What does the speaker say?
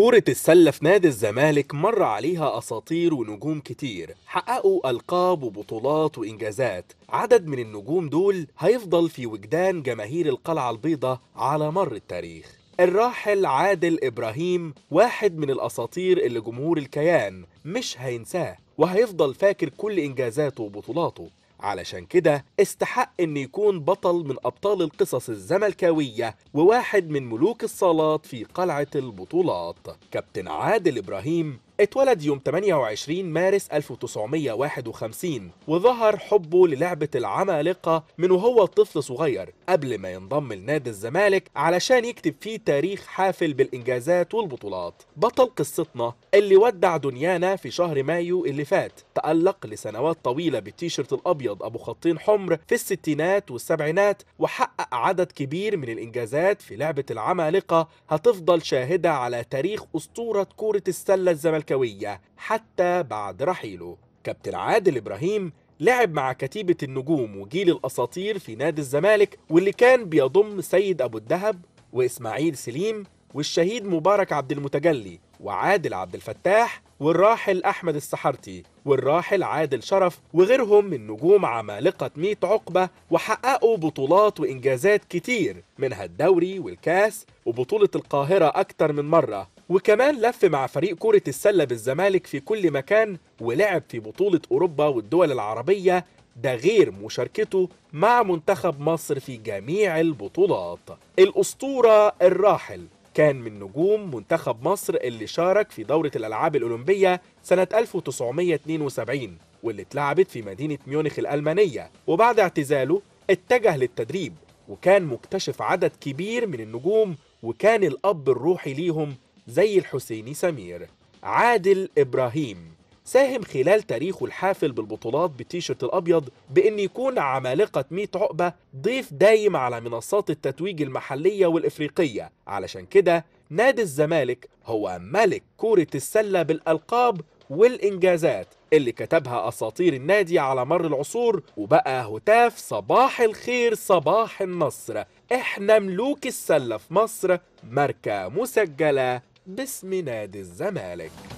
كرة السلة في نادي الزمالك مر عليها أساطير ونجوم كتير حققوا ألقاب وبطولات وإنجازات عدد من النجوم دول هيفضل في وجدان جماهير القلعة البيضة على مر التاريخ الراحل عادل إبراهيم واحد من الأساطير اللي جمهور الكيان مش هينساه وهيفضل فاكر كل إنجازاته وبطولاته علشان كده استحق ان يكون بطل من ابطال القصص الزملكاوية وواحد من ملوك الصالات في قلعة البطولات كابتن عادل ابراهيم اتولد يوم 28 مارس 1951 وظهر حبه للعبة العمالقة من وهو طفل صغير قبل ما ينضم لنادي الزمالك علشان يكتب فيه تاريخ حافل بالإنجازات والبطولات بطل قصتنا اللي ودع دنيانا في شهر مايو اللي فات تألق لسنوات طويلة بالتيشيرت الأبيض أبو خطين حمر في الستينات والسبعينات وحقق عدد كبير من الإنجازات في لعبة العمالقة هتفضل شاهدة على تاريخ أسطورة كرة السلة الزمالكية البركوية حتى بعد رحيله كابتن عادل إبراهيم لعب مع كتيبة النجوم وجيل الأساطير في نادي الزمالك واللي كان بيضم سيد أبو الدهب وإسماعيل سليم والشهيد مبارك عبد المتجلي وعادل عبد الفتاح والراحل أحمد السحرتي والراحل عادل شرف وغيرهم من نجوم عمالقة 100 عقبة وحققوا بطولات وإنجازات كتير منها الدوري والكاس وبطولة القاهرة أكتر من مرة وكمان لف مع فريق كرة السلة بالزمالك في كل مكان ولعب في بطولة أوروبا والدول العربية ده غير مشاركته مع منتخب مصر في جميع البطولات الأسطورة الراحل كان من نجوم منتخب مصر اللي شارك في دورة الألعاب الأولمبية سنة 1972 واللي اتلعبت في مدينة ميونخ الألمانية وبعد اعتزاله اتجه للتدريب وكان مكتشف عدد كبير من النجوم وكان الأب الروحي ليهم زي الحسيني سمير عادل إبراهيم ساهم خلال تاريخه الحافل بالبطولات بالتيشيرت الأبيض بأن يكون عمالقة 100 عقبة ضيف دايم على منصات التتويج المحلية والإفريقية علشان كده نادي الزمالك هو ملك كرة السلة بالألقاب والإنجازات اللي كتبها أساطير النادي على مر العصور وبقى هتاف صباح الخير صباح النصر احنا ملوك السلة في مصر ماركة مسجلة باسم نادي الزمالك